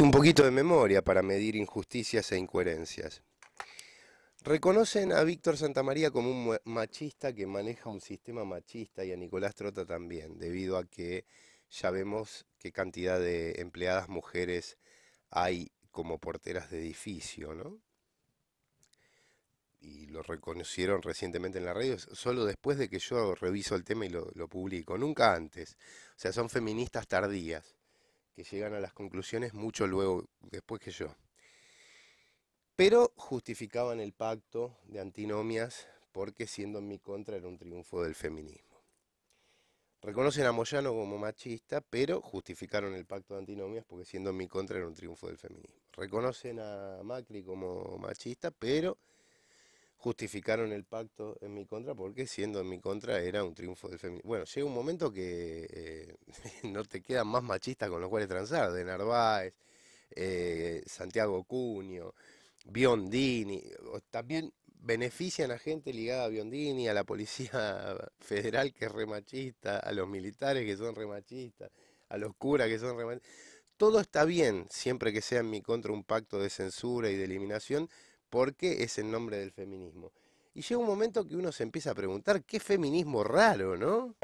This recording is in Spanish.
un poquito de memoria para medir injusticias e incoherencias. Reconocen a Víctor Santamaría como un machista que maneja un sistema machista y a Nicolás Trota también, debido a que ya vemos qué cantidad de empleadas mujeres hay como porteras de edificio, ¿no? Y lo reconocieron recientemente en la radio, solo después de que yo reviso el tema y lo, lo publico, nunca antes. O sea, son feministas tardías que llegan a las conclusiones mucho luego, después que yo. Pero justificaban el pacto de antinomias porque siendo en mi contra era un triunfo del feminismo. Reconocen a Moyano como machista, pero justificaron el pacto de antinomias porque siendo en mi contra era un triunfo del feminismo. Reconocen a Macri como machista, pero justificaron el pacto en mi contra porque siendo en mi contra era un triunfo del feminismo. Bueno, llega un momento que eh, no te quedan más machistas con los cuales transar, de Narváez, eh, Santiago Cuño, Biondini, también benefician a gente ligada a Biondini, a la policía federal que es remachista, a los militares que son remachistas, a los curas que son remachistas. Todo está bien siempre que sea en mi contra un pacto de censura y de eliminación, porque es en nombre del feminismo. Y llega un momento que uno se empieza a preguntar, ¿qué feminismo raro, no?